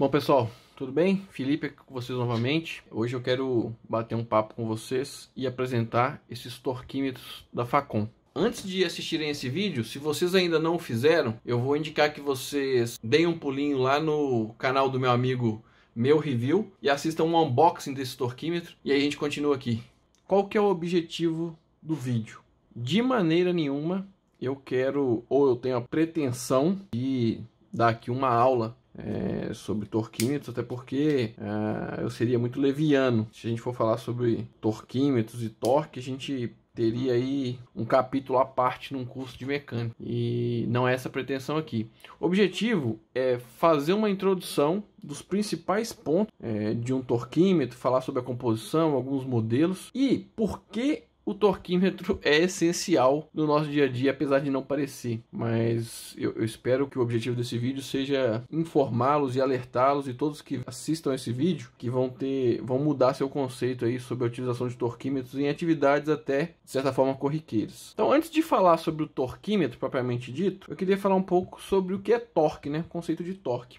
Bom, pessoal, tudo bem? Felipe aqui com vocês novamente. Hoje eu quero bater um papo com vocês e apresentar esses torquímetros da Facom. Antes de assistirem esse vídeo, se vocês ainda não o fizeram, eu vou indicar que vocês deem um pulinho lá no canal do meu amigo Meu Review e assistam um unboxing desse torquímetro e aí a gente continua aqui. Qual que é o objetivo do vídeo? De maneira nenhuma eu quero ou eu tenho a pretensão de dar aqui uma aula é, sobre torquímetros, até porque é, eu seria muito leviano. Se a gente for falar sobre torquímetros e torque, a gente teria aí um capítulo à parte num curso de mecânica. E não é essa a pretensão aqui. O objetivo é fazer uma introdução dos principais pontos é, de um torquímetro, falar sobre a composição, alguns modelos e por que o torquímetro é essencial no nosso dia a dia, apesar de não parecer. Mas eu, eu espero que o objetivo desse vídeo seja informá-los e alertá-los e todos que assistam esse vídeo que vão ter, vão mudar seu conceito aí sobre a utilização de torquímetros em atividades até de certa forma corriqueiras. Então, antes de falar sobre o torquímetro propriamente dito, eu queria falar um pouco sobre o que é torque, né? O conceito de torque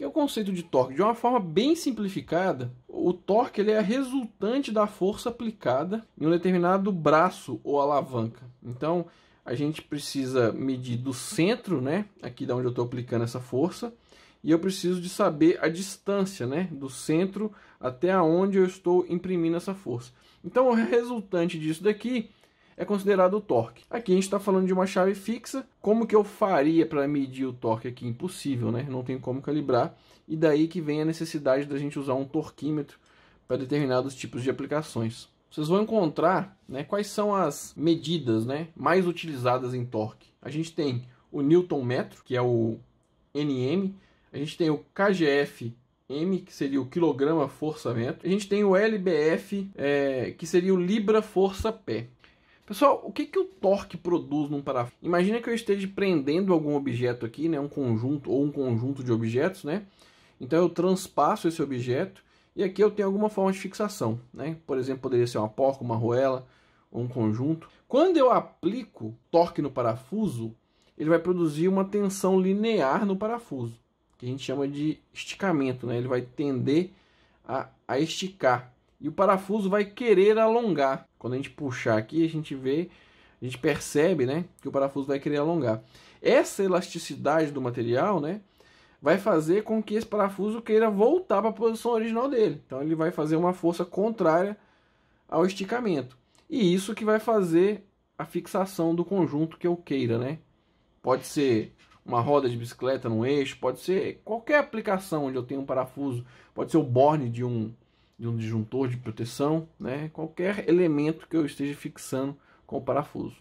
que é o conceito de torque. De uma forma bem simplificada, o torque ele é resultante da força aplicada em um determinado braço ou alavanca. Então, a gente precisa medir do centro, né, aqui da onde eu estou aplicando essa força, e eu preciso de saber a distância, né, do centro até aonde eu estou imprimindo essa força. Então, o resultante disso daqui é considerado o torque. Aqui a gente está falando de uma chave fixa. Como que eu faria para medir o torque aqui? Impossível, né? Não tem como calibrar. E daí que vem a necessidade da gente usar um torquímetro para determinados tipos de aplicações. Vocês vão encontrar né, quais são as medidas né, mais utilizadas em torque. A gente tem o Newton metro, que é o NM. A gente tem o KGF M, que seria o quilograma força metro. A gente tem o LBF, é, que seria o libra força pé. Pessoal, o que, que o torque produz num parafuso? Imagina que eu esteja prendendo algum objeto aqui, né, um conjunto ou um conjunto de objetos, né? Então eu transpasso esse objeto e aqui eu tenho alguma forma de fixação, né? Por exemplo, poderia ser uma porca, uma roela, ou um conjunto. Quando eu aplico torque no parafuso, ele vai produzir uma tensão linear no parafuso, que a gente chama de esticamento, né? Ele vai tender a, a esticar e o parafuso vai querer alongar. Quando a gente puxar aqui, a gente vê, a gente percebe, né, que o parafuso vai querer alongar. Essa elasticidade do material, né, vai fazer com que esse parafuso queira voltar para a posição original dele. Então ele vai fazer uma força contrária ao esticamento. E isso que vai fazer a fixação do conjunto que eu queira, né? Pode ser uma roda de bicicleta no eixo, pode ser qualquer aplicação onde eu tenho um parafuso, pode ser o borne de um de um disjuntor de proteção, né? qualquer elemento que eu esteja fixando com o parafuso.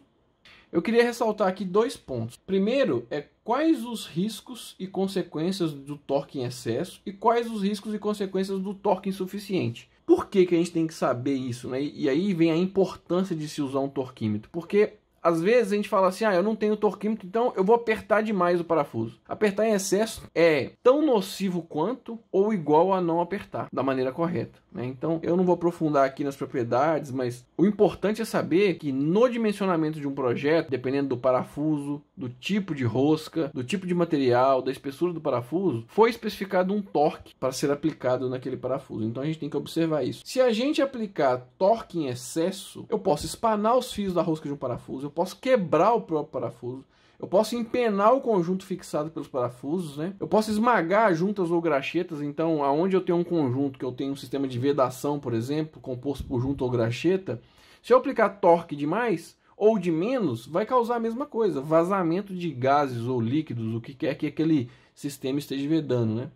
Eu queria ressaltar aqui dois pontos. Primeiro é quais os riscos e consequências do torque em excesso e quais os riscos e consequências do torque insuficiente. Por que, que a gente tem que saber isso? Né? E aí vem a importância de se usar um torquímetro. Porque às vezes a gente fala assim, ah, eu não tenho torquímetro, então eu vou apertar demais o parafuso. Apertar em excesso é tão nocivo quanto ou igual a não apertar da maneira correta. Né? Então eu não vou aprofundar aqui nas propriedades, mas o importante é saber que no dimensionamento de um projeto, dependendo do parafuso, do tipo de rosca, do tipo de material, da espessura do parafuso, foi especificado um torque para ser aplicado naquele parafuso. Então a gente tem que observar isso. Se a gente aplicar torque em excesso, eu posso espanar os fios da rosca de um parafuso, eu posso quebrar o próprio parafuso, eu posso empenar o conjunto fixado pelos parafusos, né? Eu posso esmagar juntas ou graxetas, então aonde eu tenho um conjunto que eu tenho um sistema de vedação, por exemplo, composto por junta ou graxeta, se eu aplicar torque demais, ou de menos, vai causar a mesma coisa, vazamento de gases ou líquidos, o que quer que aquele sistema esteja vedando, né?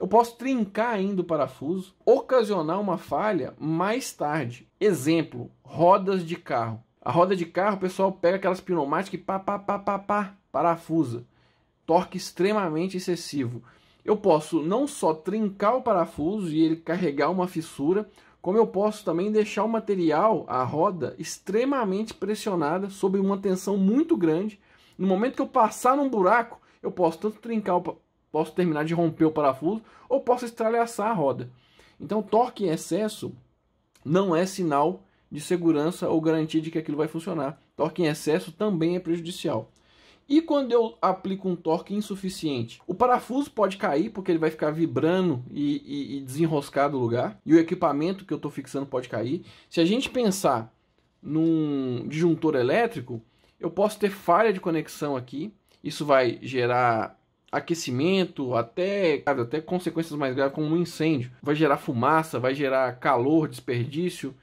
Eu posso trincar ainda o parafuso, ocasionar uma falha mais tarde. Exemplo, rodas de carro. A roda de carro, o pessoal pega aquelas pneumáticas e pá, pá, pá, pá, pá, parafusa. Torque extremamente excessivo. Eu posso não só trincar o parafuso e ele carregar uma fissura, como eu posso também deixar o material, a roda, extremamente pressionada, sob uma tensão muito grande. No momento que eu passar num buraco, eu posso tanto trincar, posso terminar de romper o parafuso, ou posso estralhaçar a roda. Então, torque em excesso não é sinal de segurança ou garantia de que aquilo vai funcionar. Torque em excesso também é prejudicial. E quando eu aplico um torque insuficiente, o parafuso pode cair porque ele vai ficar vibrando e, e, e desenroscar do lugar, e o equipamento que eu estou fixando pode cair. Se a gente pensar num disjuntor elétrico, eu posso ter falha de conexão aqui, isso vai gerar aquecimento, até, até consequências mais graves como um incêndio. Vai gerar fumaça, vai gerar calor, desperdício,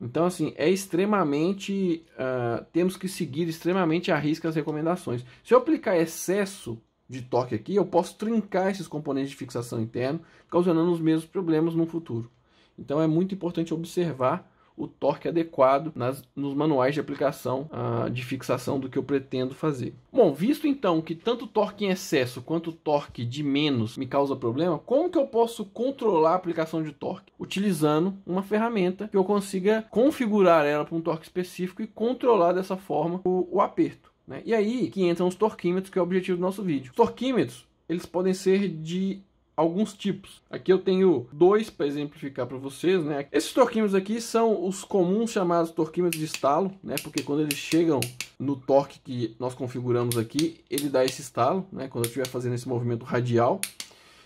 então, assim, é extremamente. Uh, temos que seguir extremamente à risca as recomendações. Se eu aplicar excesso de torque aqui, eu posso trincar esses componentes de fixação interno, causando os mesmos problemas no futuro. Então, é muito importante observar o torque adequado nas, nos manuais de aplicação ah, de fixação do que eu pretendo fazer. Bom, visto então que tanto torque em excesso quanto torque de menos me causa problema, como que eu posso controlar a aplicação de torque? Utilizando uma ferramenta que eu consiga configurar ela para um torque específico e controlar dessa forma o, o aperto. Né? E aí que entram os torquímetros, que é o objetivo do nosso vídeo. Os torquímetros, eles podem ser de alguns tipos. Aqui eu tenho dois para exemplificar para vocês, né? Esses torquímetros aqui são os comuns chamados torquímetros de estalo, né? Porque quando eles chegam no torque que nós configuramos aqui, ele dá esse estalo, né? Quando eu estiver fazendo esse movimento radial.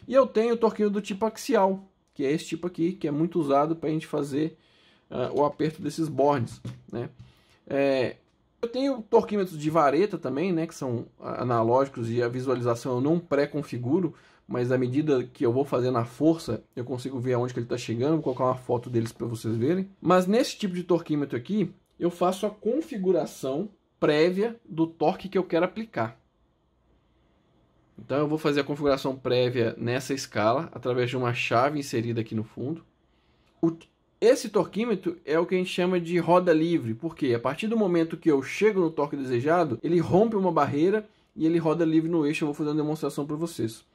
E eu tenho o do tipo axial, que é esse tipo aqui, que é muito usado para a gente fazer uh, o aperto desses bornes, né? É, eu tenho torquímetros de vareta também, né, que são analógicos e a visualização eu não pré-configuro, mas à medida que eu vou fazendo a força, eu consigo ver aonde que ele está chegando, vou colocar uma foto deles para vocês verem. Mas nesse tipo de torquímetro aqui, eu faço a configuração prévia do torque que eu quero aplicar. Então eu vou fazer a configuração prévia nessa escala, através de uma chave inserida aqui no fundo. esse torquímetro é o que a gente chama de roda livre, porque a partir do momento que eu chego no torque desejado, ele rompe uma barreira e ele roda livre no eixo, eu vou fazer uma demonstração para vocês.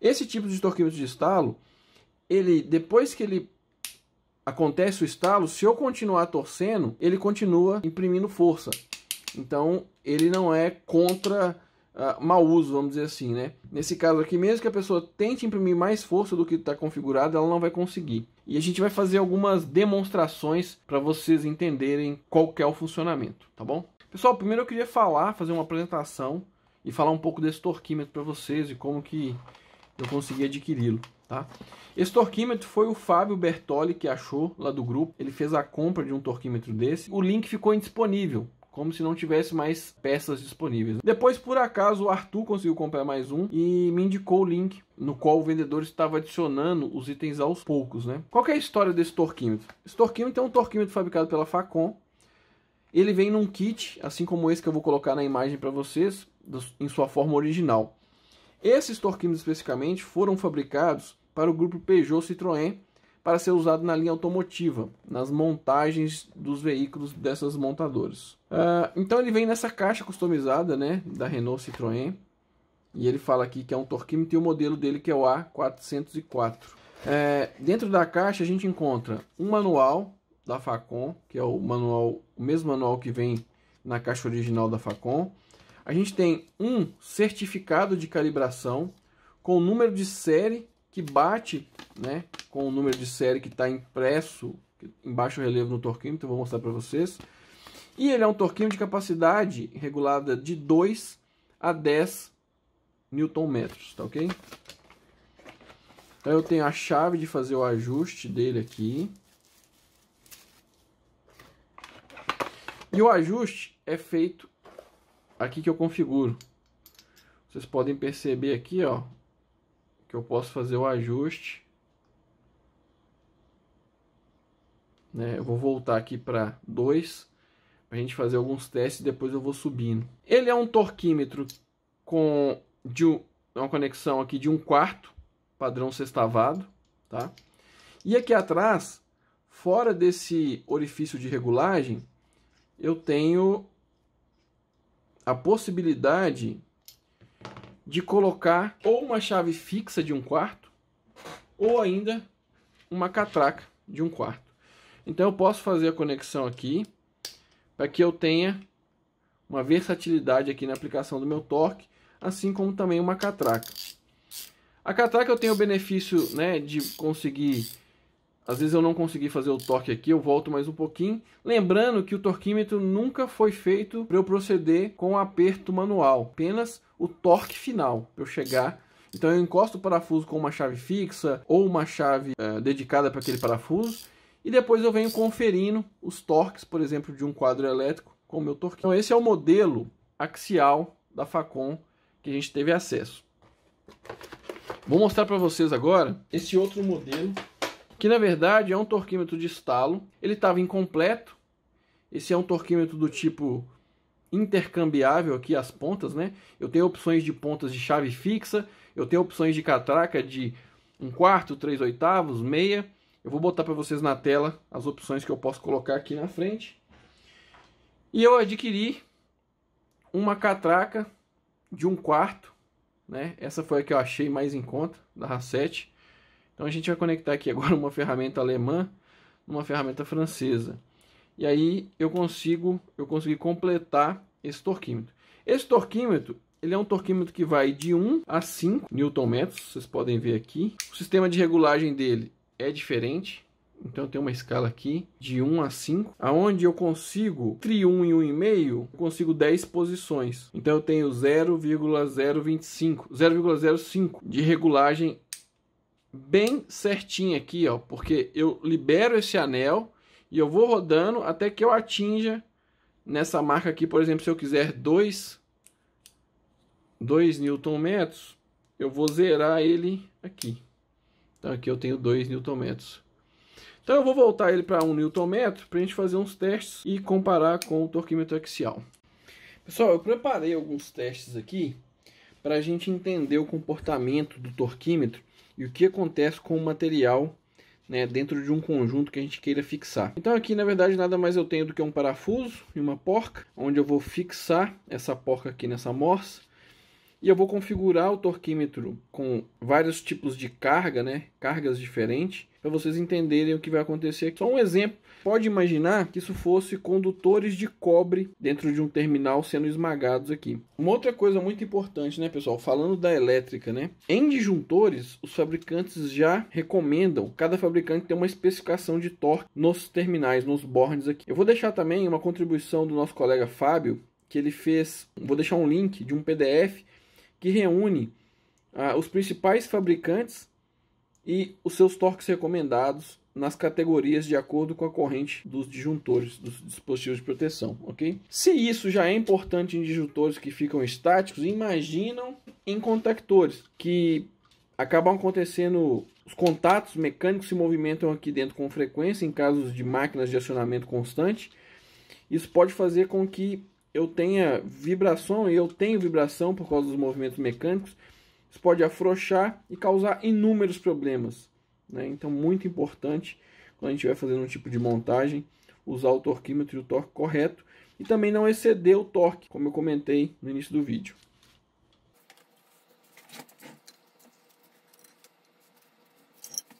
Esse tipo de torquímetro de estalo, ele depois que ele acontece o estalo, se eu continuar torcendo, ele continua imprimindo força. Então, ele não é contra uh, mau uso, vamos dizer assim, né? Nesse caso aqui, mesmo que a pessoa tente imprimir mais força do que está configurado, ela não vai conseguir. E a gente vai fazer algumas demonstrações para vocês entenderem qual que é o funcionamento, tá bom? Pessoal, primeiro eu queria falar, fazer uma apresentação e falar um pouco desse torquímetro para vocês e como que eu consegui adquiri-lo. Tá? Esse torquímetro foi o Fábio Bertoli que achou lá do grupo. Ele fez a compra de um torquímetro desse. O link ficou indisponível, como se não tivesse mais peças disponíveis. Depois, por acaso, o Arthur conseguiu comprar mais um e me indicou o link no qual o vendedor estava adicionando os itens aos poucos. Né? Qual é a história desse torquímetro? Esse torquímetro é um torquímetro fabricado pela Facom. Ele vem num kit, assim como esse que eu vou colocar na imagem para vocês, em sua forma original. Esses torquímetros especificamente foram fabricados para o grupo Peugeot Citroën para ser usado na linha automotiva, nas montagens dos veículos dessas montadoras. Uh, então ele vem nessa caixa customizada né, da Renault Citroën. E ele fala aqui que é um torquímetro e o modelo dele que é o A404. É, dentro da caixa a gente encontra um manual da Facom, que é o manual, o mesmo manual que vem na caixa original da Facom a gente tem um certificado de calibração com o número de série que bate né, com o número de série que está impresso em baixo relevo no torquímetro, então vou mostrar para vocês. E ele é um torquinho de capacidade regulada de 2 a 10 Nm, tá ok? Então eu tenho a chave de fazer o ajuste dele aqui. E o ajuste é feito aqui que eu configuro. Vocês podem perceber aqui, ó, que eu posso fazer o ajuste. Né? Eu vou voltar aqui para 2, para a gente fazer alguns testes depois eu vou subindo. Ele é um torquímetro com de uma conexão aqui de um quarto, padrão sextavado, tá? E aqui atrás, fora desse orifício de regulagem, eu tenho a possibilidade de colocar ou uma chave fixa de um quarto ou ainda uma catraca de um quarto. Então eu posso fazer a conexão aqui para que eu tenha uma versatilidade aqui na aplicação do meu torque, assim como também uma catraca. A catraca eu tenho o benefício né, de conseguir às vezes eu não consegui fazer o torque aqui, eu volto mais um pouquinho. Lembrando que o torquímetro nunca foi feito para eu proceder com o aperto manual, apenas o torque final, para eu chegar. Então eu encosto o parafuso com uma chave fixa ou uma chave é, dedicada para aquele parafuso e depois eu venho conferindo os torques, por exemplo, de um quadro elétrico com o meu torque. Então esse é o modelo axial da Facon que a gente teve acesso. Vou mostrar para vocês agora esse outro modelo que na verdade é um torquímetro de estalo. Ele estava incompleto. Esse é um torquímetro do tipo intercambiável aqui as pontas, né? Eu tenho opções de pontas de chave fixa, eu tenho opções de catraca de um quarto, três oitavos, meia. Eu vou botar para vocês na tela as opções que eu posso colocar aqui na frente. E eu adquiri uma catraca de um quarto, né? Essa foi a que eu achei mais em conta da Rasset. Então a gente vai conectar aqui agora uma ferramenta alemã, uma ferramenta francesa. E aí eu consigo, eu consegui completar esse torquímetro. Esse torquímetro, ele é um torquímetro que vai de 1 a 5 Nm, vocês podem ver aqui. O sistema de regulagem dele é diferente, então tem uma escala aqui de 1 a 5, aonde eu consigo entre 1 e 1,5, eu consigo 10 posições. Então eu tenho 0,025, 0,05 de regulagem bem certinho aqui, ó, porque eu libero esse anel e eu vou rodando até que eu atinja nessa marca aqui, por exemplo, se eu quiser 2 2 newton metros, eu vou zerar ele aqui. Então aqui eu tenho 2 newton metros. Então eu vou voltar ele para 1 um newton metro para a gente fazer uns testes e comparar com o torquímetro axial. Pessoal, eu preparei alguns testes aqui para a gente entender o comportamento do torquímetro e o que acontece com o material né, dentro de um conjunto que a gente queira fixar. Então aqui na verdade nada mais eu tenho do que um parafuso e uma porca, onde eu vou fixar essa porca aqui nessa morsa e eu vou configurar o torquímetro com vários tipos de carga, né? Cargas diferentes, para vocês entenderem o que vai acontecer. Só um exemplo. Pode imaginar que isso fosse condutores de cobre dentro de um terminal sendo esmagados aqui. Uma outra coisa muito importante, né, pessoal? Falando da elétrica, né? Em disjuntores, os fabricantes já recomendam cada fabricante ter uma especificação de torque nos terminais, nos bornes aqui. Eu vou deixar também uma contribuição do nosso colega Fábio que ele fez, vou deixar um link de um PDF que reúne ah, os principais fabricantes e os seus torques recomendados nas categorias de acordo com a corrente dos disjuntores, dos dispositivos de proteção, ok? Se isso já é importante em disjuntores que ficam estáticos, imaginam em contactores, que acabam acontecendo, os contatos mecânicos se movimentam aqui dentro com frequência em casos de máquinas de acionamento constante. Isso pode fazer com que eu tenha vibração e eu tenho vibração por causa dos movimentos mecânicos, isso pode afrouxar e causar inúmeros problemas. Né? Então, muito importante quando a gente vai fazendo um tipo de montagem, usar o torquímetro e o torque correto e também não exceder o torque, como eu comentei no início do vídeo.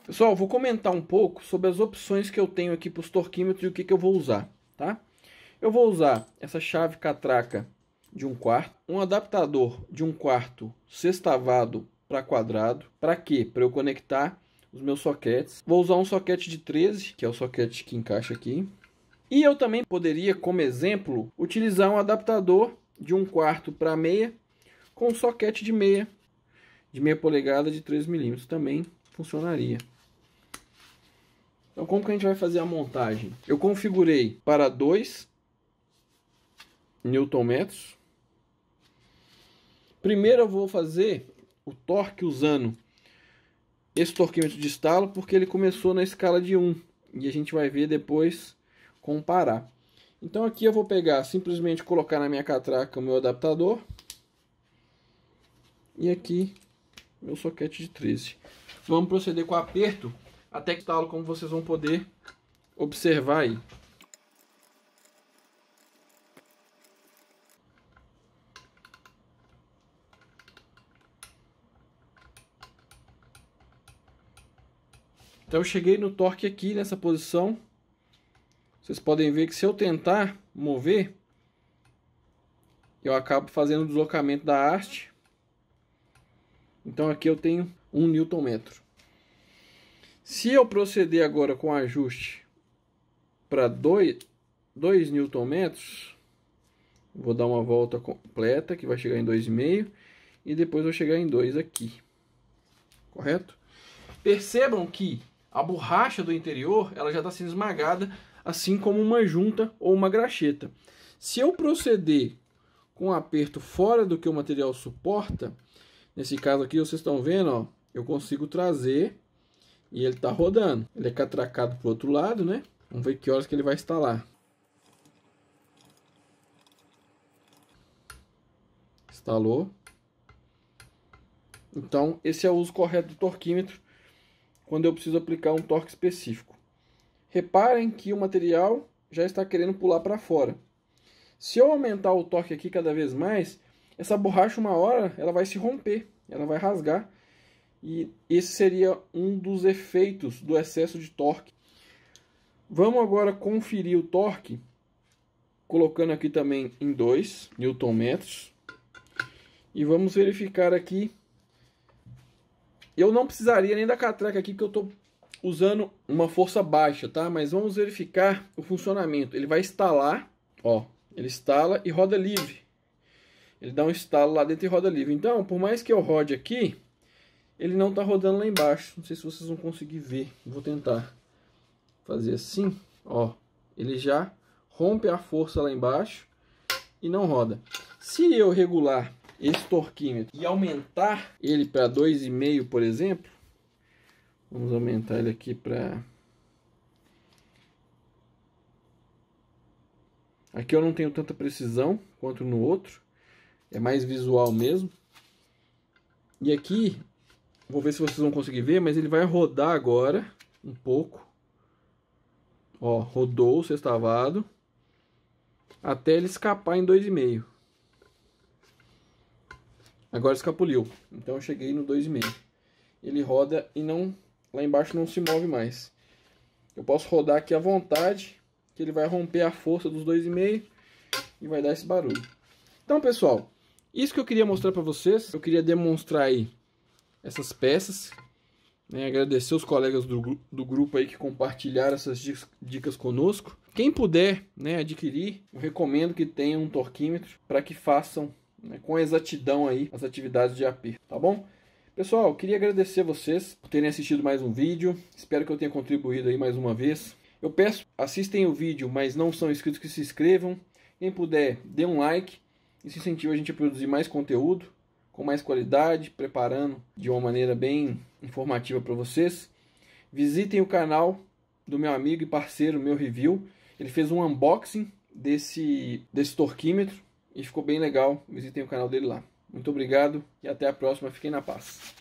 Pessoal, vou comentar um pouco sobre as opções que eu tenho aqui para os torquímetros e o que, que eu vou usar, tá? Eu vou usar essa chave catraca de um quarto, um adaptador de um quarto sextavado para quadrado. Para quê? Para eu conectar os meus soquetes. Vou usar um soquete de 13, que é o soquete que encaixa aqui. E eu também poderia, como exemplo, utilizar um adaptador de um quarto para meia com um soquete de meia, de meia polegada de 3 milímetros também funcionaria. Então como que a gente vai fazer a montagem? Eu configurei para 2 newton metros. Primeiro eu vou fazer o torque usando esse torquímetro de estalo, porque ele começou na escala de 1. E a gente vai ver depois comparar. Então aqui eu vou pegar, simplesmente colocar na minha catraca o meu adaptador. E aqui, meu soquete de 13. Vamos proceder com o aperto, até que estalo, como vocês vão poder observar aí. Então eu cheguei no torque aqui nessa posição. Vocês podem ver que se eu tentar mover, eu acabo fazendo o deslocamento da haste. Então aqui eu tenho 1 Nm. Se eu proceder agora com o ajuste para 2, 2 Nm, vou dar uma volta completa que vai chegar em 2,5 e depois vou chegar em 2 aqui. Correto? Percebam que a borracha do interior ela já está sendo esmagada, assim como uma junta ou uma graxeta. Se eu proceder com um aperto fora do que o material suporta, nesse caso aqui vocês estão vendo, ó, eu consigo trazer e ele está rodando. Ele é catracado para o outro lado, né? Vamos ver que horas que ele vai instalar. Instalou. Então, esse é o uso correto do torquímetro quando eu preciso aplicar um torque específico. Reparem que o material já está querendo pular para fora. Se eu aumentar o torque aqui cada vez mais, essa borracha uma hora ela vai se romper, ela vai rasgar. E esse seria um dos efeitos do excesso de torque. Vamos agora conferir o torque, colocando aqui também em 2 Nm. E vamos verificar aqui eu não precisaria nem da catraca aqui, porque eu estou usando uma força baixa, tá? Mas vamos verificar o funcionamento. Ele vai instalar, ó, ele instala e roda livre. Ele dá um estalo lá dentro e roda livre. Então, por mais que eu rode aqui, ele não está rodando lá embaixo. Não sei se vocês vão conseguir ver. Vou tentar fazer assim, ó. Ele já rompe a força lá embaixo e não roda. Se eu regular esse torquímetro e aumentar ele para 2,5, por exemplo, vamos aumentar ele aqui para... Aqui eu não tenho tanta precisão quanto no outro, é mais visual mesmo. E aqui, vou ver se vocês vão conseguir ver, mas ele vai rodar agora um pouco. Ó, rodou o sextavado até ele escapar em 2,5. Agora escapuliu. Então eu cheguei no 2,5. Ele roda e não lá embaixo não se move mais. Eu posso rodar aqui à vontade, que ele vai romper a força dos 2,5 e vai dar esse barulho. Então, pessoal, isso que eu queria mostrar para vocês. Eu queria demonstrar aí essas peças. Né? Agradecer os colegas do, do grupo aí que compartilharam essas dicas, dicas conosco. Quem puder né, adquirir, eu recomendo que tenha um torquímetro para que façam né, com exatidão aí as atividades de AP, tá bom? Pessoal, queria agradecer a vocês por terem assistido mais um vídeo. Espero que eu tenha contribuído aí mais uma vez. Eu peço, assistem o vídeo, mas não são inscritos que se inscrevam. Quem puder, dê um like. Isso incentiva a gente a produzir mais conteúdo, com mais qualidade, preparando de uma maneira bem informativa para vocês. Visitem o canal do meu amigo e parceiro, meu review. Ele fez um unboxing desse, desse torquímetro e ficou bem legal. Visitem o canal dele lá. Muito obrigado e até a próxima. Fiquem na paz.